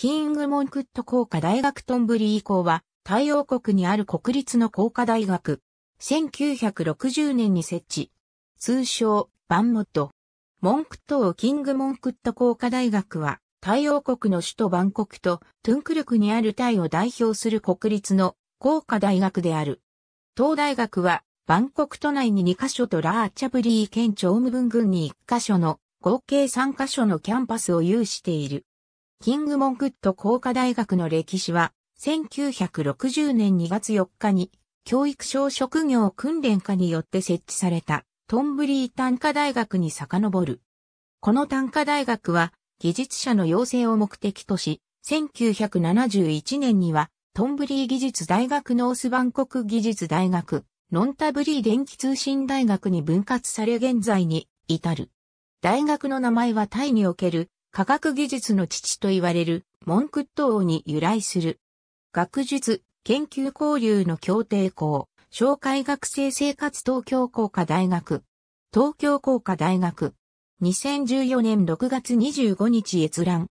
キング・モンクット工科大学トンブリ以降は、太陽国にある国立の工科大学。1960年に設置。通称、バンモット。モンクットをキング・モンクット工科大学は、太陽国の首都バンコクとトゥンクルクにあるタイを代表する国立の工科大学である。東大学は、バンコク都内に2カ所とラーチャブリー県長務分群に1カ所の合計3カ所のキャンパスを有している。キングモングット工科大学の歴史は、1960年2月4日に、教育省職業訓練課によって設置された、トンブリー短科大学に遡る。この短科大学は、技術者の養成を目的とし、1971年には、トンブリー技術大学ノースバンコク技術大学、ノンタブリー電気通信大学に分割され現在に至る。大学の名前はタイにおける科学技術の父と言われるモンクット王に由来する。学術、研究交流の協定校、紹介学生生活東京工科大学、東京工科大学、2014年6月25日閲覧、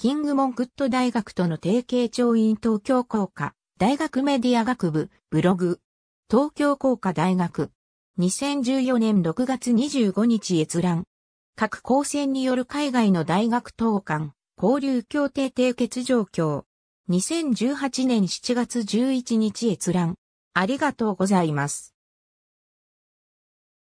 キングモンクット大学との提携調印東京工科、大学メディア学部、ブログ、東京工科大学、2014年6月25日閲覧。各高専による海外の大学等間、交流協定締結状況。2018年7月11日閲覧。ありがとうございます。